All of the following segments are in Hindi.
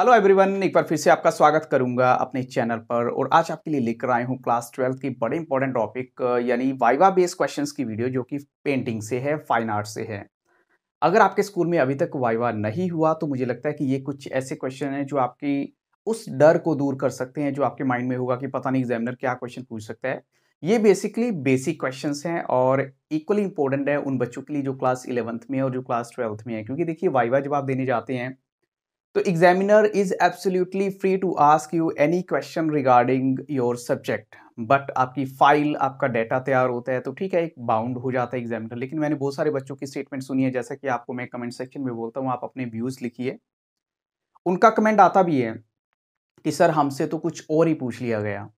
हेलो एवरीवन एक बार फिर से आपका स्वागत करूंगा अपने चैनल पर और आज आपके लिए लेकर आए हूं क्लास ट्वेल्थ की बड़े इंपॉर्टेंट टॉपिक यानी वाइवा बेस्ड क्वेश्चंस की वीडियो जो कि पेंटिंग से है फाइन आर्ट से है अगर आपके स्कूल में अभी तक वाइवा नहीं हुआ तो मुझे लगता है कि ये कुछ ऐसे क्वेश्चन हैं जो आपकी उस डर को दूर कर सकते हैं जो आपके माइंड में होगा कि पता नहीं एग्जामिनर क्या क्वेश्चन पूछ सकता है ये बेसिकली बेसिक क्वेश्चन हैं और इक्वली इंपॉर्टेंट है उन बच्चों के लिए जो क्लास इलेवंथ में है और जो क्लास ट्वेल्थ में है क्योंकि देखिए वाइवा जब आप देने जाते हैं तो examiner is absolutely free to ask you any question regarding your subject but आपकी फाइल आपका डाटा तैयार होता है तो ठीक है एक बाउंड हो जाता है एग्जामिनर लेकिन मैंने बहुत सारे बच्चों की स्टेटमेंट सुनी है जैसा कि आपको मैं कमेंट सेक्शन में बोलता हूँ आप अपने व्यूज़ लिखिए उनका कमेंट आता भी है कि सर हमसे तो कुछ और ही पूछ लिया गया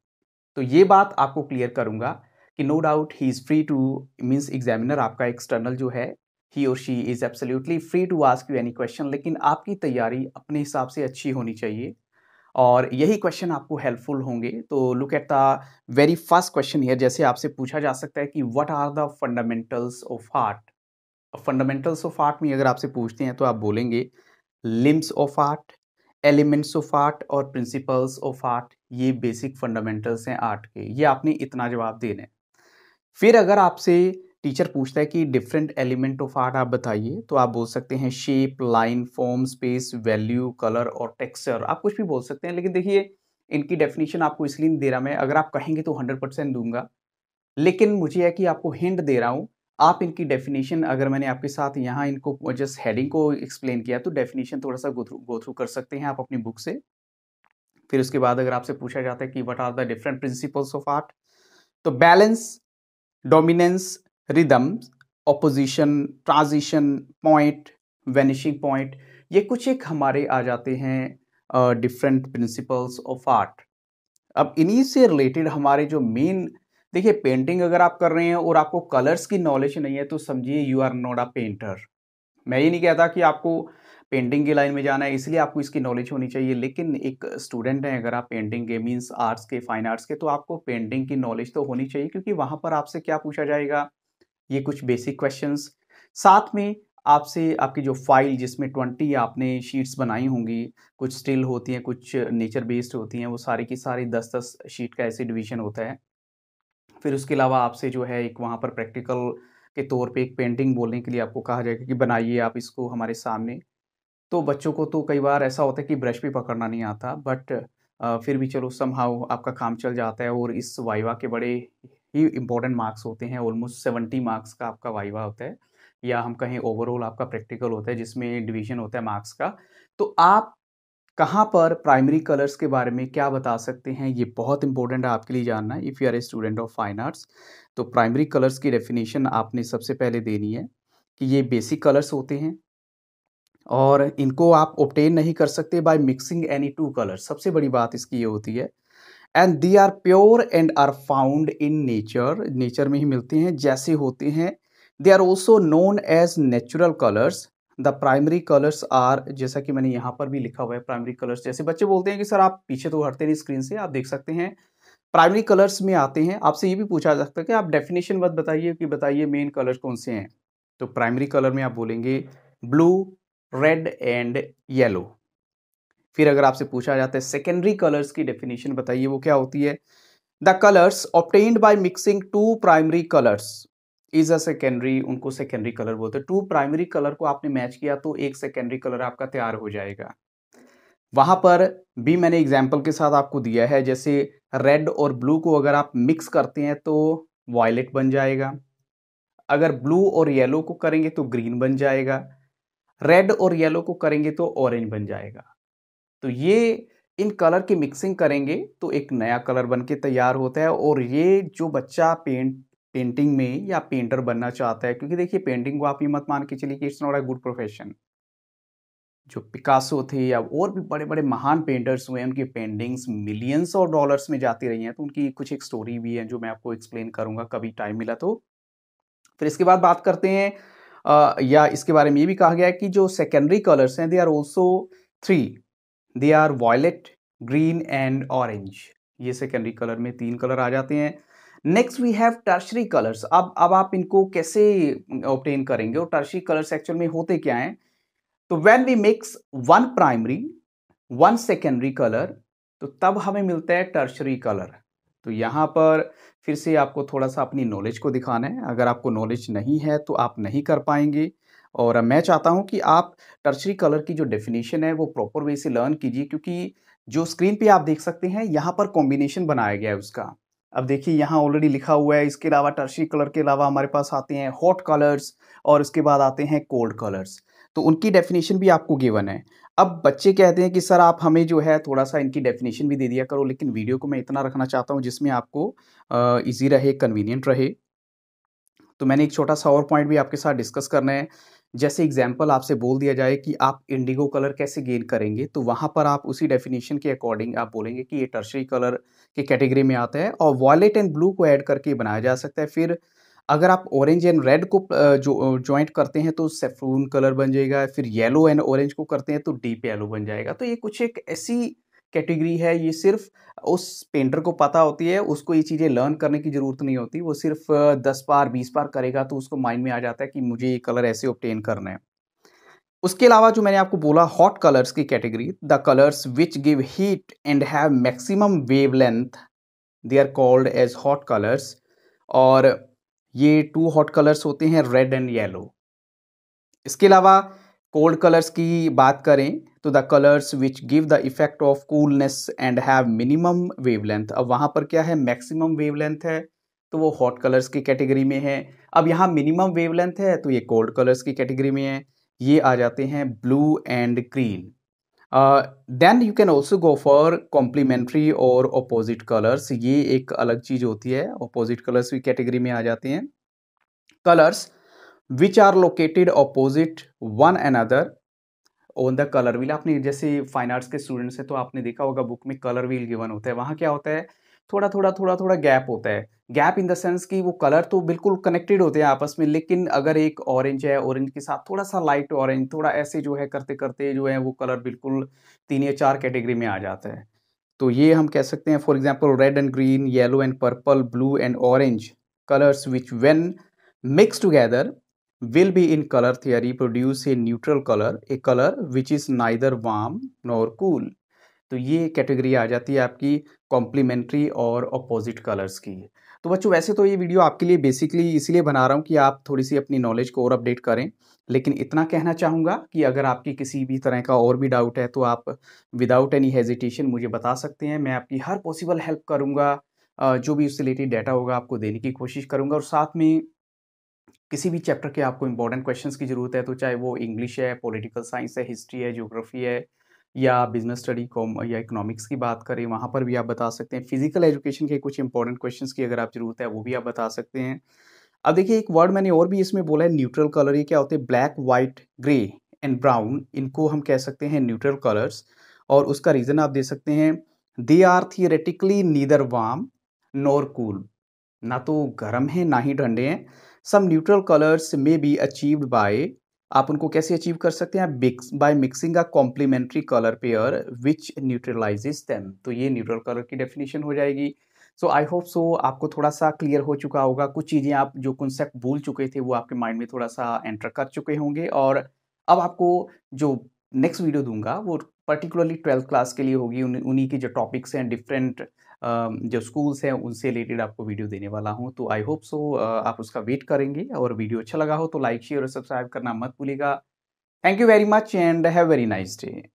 तो ये बात आपको क्लियर करूंगा कि no doubt he is free to means examiner आपका एक्सटर्नल जो है ही और she is absolutely free to ask you any question लेकिन आपकी तैयारी अपने हिसाब से अच्छी होनी चाहिए और यही क्वेश्चन आपको हेल्पफुल होंगे तो look at the very first question here जैसे आपसे पूछा जा सकता है कि what are the fundamentals of art fundamentals of art में अगर आपसे पूछते हैं तो आप बोलेंगे limbs of art elements of art और प्रिंसिपल्स ऑफ आर्ट ये बेसिक फंडामेंटल्स हैं आर्ट के ये आपने इतना जवाब देना है फिर अगर आपसे टीचर पूछता है कि डिफरेंट एलिमेंट ऑफ आर्ट आप बताइए तो आप बोल सकते हैं shape line form space value colour और टेक्सचर आप कुछ भी बोल सकते हैं लेकिन देखिए इनकी डेफिनेशन आपको इसलिए नहीं दे रहा मैं अगर आप कहेंगे तो हंड्रेड परसेंट दूंगा लेकिन मुझे है कि आपको हिंट दे रहा हूँ आप इनकी डेफिनेशन अगर मैंने आपके साथ यहाँ इनको जस्ट हेडिंग को एक्सप्लेन किया तो डेफिनेशन थोड़ा सा गो थ्रू गो थ्रू कर सकते हैं आप अपनी बुक से फिर उसके बाद अगर आपसे पूछा जाता है कि what are the different principles of art तो balance dominance rhythms opposition transition point vanishing point ये कुछ एक हमारे आ जाते हैं डिफरेंट प्रिंसिपल्स ऑफ आर्ट अब इन्हीं से रिलेटेड हमारे जो मेन देखिए पेंटिंग अगर आप कर रहे हैं और आपको कलर्स की नॉलेज नहीं है तो समझिए you are not a painter मैं ये नहीं कहता कि आपको पेंटिंग की लाइन में जाना है इसलिए आपको इसकी नॉलेज होनी चाहिए लेकिन एक स्टूडेंट हैं अगर आप पेंटिंग के मीन्स आर्ट्स के फाइन आर्ट्स के तो आपको पेंटिंग की नॉलेज तो होनी चाहिए क्योंकि वहाँ पर आपसे क्या पूछा जाएगा ये कुछ बेसिक क्वेश्चंस साथ में आपसे आपकी जो फाइल जिसमें ट्वेंटी आपने शीट्स बनाई होंगी कुछ स्टिल होती हैं कुछ नेचर बेस्ड होती हैं वो सारी की सारी दस दस शीट का ऐसे डिवीजन होता है फिर उसके अलावा आपसे जो है एक वहाँ पर प्रैक्टिकल के तौर पे एक पेंटिंग बोलने के लिए आपको कहा जाएगा कि बनाइए आप इसको हमारे सामने तो बच्चों को तो कई बार ऐसा होता है कि ब्रश भी पकड़ना नहीं आता बट फिर भी चलो सम आपका काम चल जाता है और इस वाइवा के बड़े ही इंपॉर्टेंट मार्क्स होते हैं ऑलमोस्ट सेवेंटी मार्क्स का आपका वाइवा होता है या हम कहें ओवरऑल आपका प्रैक्टिकल होता है जिसमें डिवीजन होता है मार्क्स का तो आप कहाँ पर प्राइमरी कलर्स के बारे में क्या बता सकते हैं ये बहुत इंपॉर्टेंट है आपके लिए जानना if you are a student of fine arts तो प्राइमरी कलर्स की डेफिनेशन आपने सबसे पहले देनी है कि ये बेसिक कलर्स होते हैं और इनको आप ऑप्टेन नहीं कर सकते by mixing any two colour सबसे बड़ी बात इसकी ये होती है and they are pure and are found in nature nature में ही मिलते हैं जैसे होते हैं they are also known as natural colours the primary colours are जैसा कि मैंने यहाँ पर भी लिखा हुआ है प्राइमरी कलर्स जैसे बच्चे बोलते हैं कि सर आप पीछे तो हटते नहीं स्क्रीन से आप देख सकते हैं प्राइमरी कलर्स में आते हैं आपसे ये भी पूछा जा सकता है कि आप डेफिनेशन बद बताइए कि बताइए मेन कलर्स कौन से हैं तो प्राइमरी कलर में आप बोलेंगे ब्लू रेड एंड येलो फिर अगर आपसे पूछा जाता है सेकेंडरी कलर्स की डेफिनेशन बताइए वो क्या होती है the colours obtained by mixing two primary colours is a secondary उनको सेकेंडरी कलर बोलते हैं टू प्राइमरी कलर को आपने मैच किया तो एक सेकेंडरी कलर आपका तैयार हो जाएगा वहाँ पर भी मैंने एग्जाम्पल के साथ आपको दिया है जैसे रेड और ब्लू को अगर आप मिक्स करते हैं तो वायलेट बन जाएगा अगर ब्लू और येलो को करेंगे तो ग्रीन बन जाएगा रेड और येलो को करेंगे तो ऑरेंज बन जाएगा तो ये इन कलर की मिक्सिंग करेंगे तो एक नया कलर बन के तैयार होता है और ये जो बच्चा पेंट पेंटिंग में या पेंटर बनना चाहता है क्योंकि देखिए पेंटिंग को आप ये मत मान के चलिए कि it's not a good profession जो पिकासो थे या और भी बड़े बड़े महान पेंटर्स हुए हैं उनकी पेंटिंग्स मिलियंस और डॉलर्स में जाती रही हैं तो उनकी कुछ एक स्टोरी भी है जो मैं आपको एक्सप्लेन करूँगा कभी टाइम मिला तो फिर इसके बाद बात करते हैं या इसके बारे में ये भी कहा गया है कि जो सेकेंडरी कलर्स हैं they are also three they are violet green and orange ये सेकेंडरी कलर में तीन कलर आ जाते हैं next we have tertiary colours अब अब आप इनको कैसे ऑप्टेन करेंगे और टर्शरी कलर्स एक्चुअल में होते क्या हैं तो when we mix one primary one secondary colour तो तब हमें मिलता है टर्शरी कलर तो यहाँ पर फिर से आपको थोड़ा सा अपनी नॉलेज को दिखाना है अगर आपको नॉलेज नहीं है तो आप नहीं कर पाएंगे और मैं चाहता हूँ कि आप टर्चरी कलर की जो डेफिनेशन है वो प्रॉपर वे से लर्न कीजिए क्योंकि जो स्क्रीन पे आप देख सकते हैं यहाँ पर कॉम्बिनेशन बनाया गया है उसका अब देखिए यहाँ ऑलरेडी लिखा हुआ है इसके अलावा टर्शी कलर के अलावा हमारे पास आते हैं हॉट कलर्स और इसके बाद आते हैं कोल्ड कलर्स तो उनकी डेफिनेशन भी आपको गिवन है अब बच्चे कहते हैं कि सर आप हमें जो है थोड़ा सा इनकी डेफिनेशन भी दे दिया करो लेकिन वीडियो को मैं इतना रखना चाहता हूँ जिसमें आपको ईजी रहे कन्वीनियंट रहे तो मैंने एक छोटा सा और पॉइंट भी आपके साथ डिस्कस करना है जैसे एग्जाम्पल आपसे बोल दिया जाए कि आप इंडिगो कलर कैसे गेन करेंगे तो वहाँ पर आप उसी डेफिनेशन के अकॉर्डिंग आप बोलेंगे कि ये टर्शरी कलर के कैटेगरी में आता है और वॉलेट एंड ब्लू को ऐड करके बनाया जा सकता है फिर अगर आप ऑरेंज एंड रेड को जो ज्वाइंट करते हैं तो सेफ्रून कलर बन जाएगा फिर येलो एंड ऑरेंज को करते हैं तो डीप येलो बन जाएगा तो ये कुछ एक ऐसी कैटेगरी है ये सिर्फ उस पेंटर को पता होती है उसको ये चीज़ें लर्न करने की ज़रूरत नहीं होती वो सिर्फ दस बार बीस बार करेगा तो उसको माइंड में आ जाता है कि मुझे ये कलर ऐसे ऑप्टेन करना है उसके अलावा जो मैंने आपको बोला हॉट कलर्स की category the colours which give heat and have maximum length they are called as hot colours और ये टू हॉट कलर्स होते हैं रेड एंड येलो इसके अलावा कोल्ड कलर्स की बात करें तो the colours which give the effect of coolness and have minimum wavelength अब वहाँ पर क्या है मैक्सिमम वेवलेंथ है तो वो हॉट कलर्स की कैटेगरी में है अब यहाँ मिनिमम वेवलेंथ है तो ये कोल्ड कलर्स की कैटेगरी में है ये आ जाते हैं blue and green then you can also go for complementary और अपोजिट कलर्स ये एक अलग चीज़ होती है अपोजिट कलर्स भी कैटेगरी में आ जाते हैं colours are located located one one other on the colour wheel आपने जैसे फाइन आर्ट्स के स्टूडेंट्स हैं तो आपने देखा होगा बुक में कलर व्हील गिवन होता है वहाँ क्या होता है थोड़ा थोड़ा थोड़ा थोड़ा गैप होता है गैप इन द सेंस कि वो कलर तो बिल्कुल कनेक्टेड होते हैं आपस में लेकिन अगर एक ऑरेंज है ऑरेंज के साथ थोड़ा सा लाइट ऑरेंज थोड़ा ऐसे जो है करते करते जो है वो कलर बिल्कुल तीन या चार कैटेगरी में आ जाता है तो ये हम कह सकते हैं for example red and green yellow and purple blue and orange colours which when mix together will be in color theory produce a neutral color a color which is neither warm nor cool तो ये कैटेगरी आ जाती है आपकी कॉम्प्लीमेंट्री और अपोजिट कलर्स की तो बच्चों वैसे तो ये वीडियो आपके लिए बेसिकली इसलिए बना रहा हूँ कि आप थोड़ी सी अपनी नॉलेज को और अपडेट करें लेकिन इतना कहना चाहूँगा कि अगर आपकी किसी भी तरह का और भी डाउट है तो आप विदाउट एनी हेजिटेशन मुझे बता सकते हैं मैं आपकी हर पॉसिबल हेल्प करूँगा जो भी उससे रिलेटेड डाटा होगा आपको देने की कोशिश करूँगा और साथ में किसी भी चैप्टर के आपको इंपॉर्टेंट क्वेश्चन की ज़रूरत है तो चाहे वो इंग्लिश है पोलिटिकल साइंस है हिस्ट्री है जोग्राफी है या बिजनेस स्टडी कॉम या इकोनॉमिक्स की बात करें वहाँ पर भी आप बता सकते हैं फिजिकल एजुकेशन के कुछ इंपॉर्टेंट क्वेश्चंस की अगर आप ज़रूरत है वो भी आप बता सकते हैं अब देखिए एक वर्ड मैंने और भी इसमें बोला है न्यूट्रल कलर ये क्या होते हैं black white grey and brown इनको हम कह सकते हैं न्यूट्रल कलर्स और उसका रीज़न आप दे सकते हैं they are theoretically neither warm nor cool ना तो गर्म है ना ही ठंडे हैं some neutral colours may be achieved by आप उनको कैसे अचीव कर सकते हैं by mixing a complementary colour pair which neutralize them तो ये न्यूट्रल कलर की डेफिनेशन हो जाएगी सो आई होप सो आपको थोड़ा सा क्लियर हो चुका होगा कुछ चीज़ें आप जो कॉन्सेप्ट भूल चुके थे वो आपके माइंड में थोड़ा सा एंटर कर चुके होंगे और अब आपको जो नेक्स्ट वीडियो दूंगा वो पर्टिकुलरली ट्वेल्थ क्लास के लिए होगी उन्हीं के जो टॉपिक्स हैं डिफरेंट जो स्कूल्स हैं उनसे रिलेटेड आपको वीडियो देने वाला हूँ तो आई होप सो आप उसका वेट करेंगे और वीडियो अच्छा लगा हो तो लाइक शेयर और सब्सक्राइब करना मत भूलेगा thank you very much and have very nice day